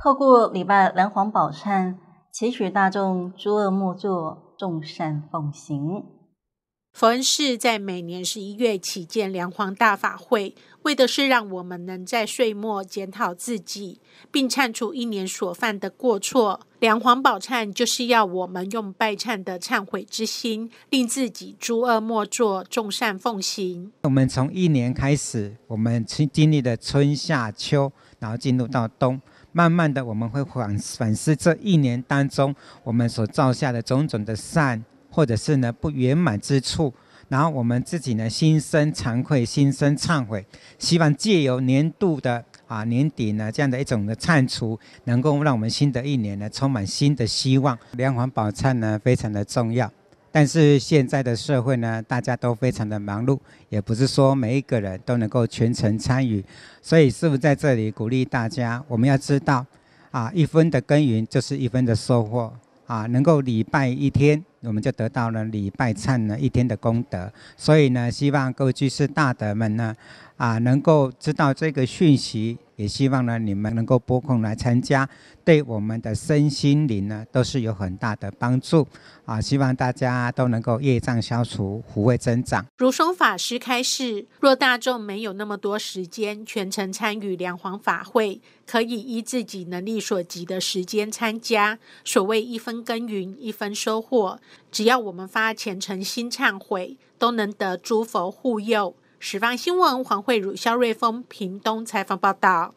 透过礼拜梁黄宝忏，祈取大众诸恶莫作，众善奉行。佛恩寺在每年十一月起建梁皇大法会，为的是让我们能在岁末检讨自己，并忏除一年所犯的过错。梁皇宝忏就是要我们用拜忏的忏悔之心，令自己诸恶莫作，众善奉行。我们从一年开始，我们春经历了春夏秋，然后进入到冬。慢慢的，我们会反反思这一年当中我们所造下的种种的善，或者是呢不圆满之处，然后我们自己呢心生惭愧，心生忏悔，希望借由年度的啊年底呢这样的一种的忏除，能够让我们新的一年呢充满新的希望。两环保忏呢非常的重要。但是现在的社会呢，大家都非常的忙碌，也不是说每一个人都能够全程参与，所以师傅在这里鼓励大家，我们要知道，啊，一分的耕耘就是一分的收获，啊，能够礼拜一天，我们就得到了礼拜忏呢一天的功德，所以呢，希望各位居士大德们呢，啊，能够知道这个讯息。也希望呢，你们能够拨空来参加，对我们的身心灵呢，都是有很大的帮助啊！希望大家都能够业障消除，福慧增长。如松法师开示：若大众没有那么多时间全程参与两皇法会，可以依自己能力所及的时间参加。所谓一分耕耘，一分收获。只要我们发虔诚心忏悔，都能得诸佛护佑。《时方新闻，黄慧如、肖瑞峰，屏东采访报道。